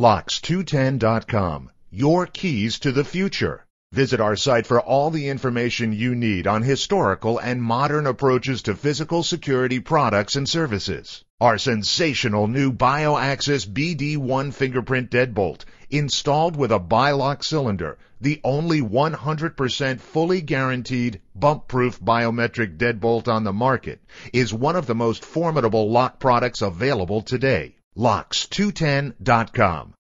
Locks210.com, your keys to the future. Visit our site for all the information you need on historical and modern approaches to physical security products and services. Our sensational new BioAxis BD1 fingerprint deadbolt, installed with a bilock cylinder, the only 100% fully guaranteed bump-proof biometric deadbolt on the market, is one of the most formidable lock products available today. Locks210.com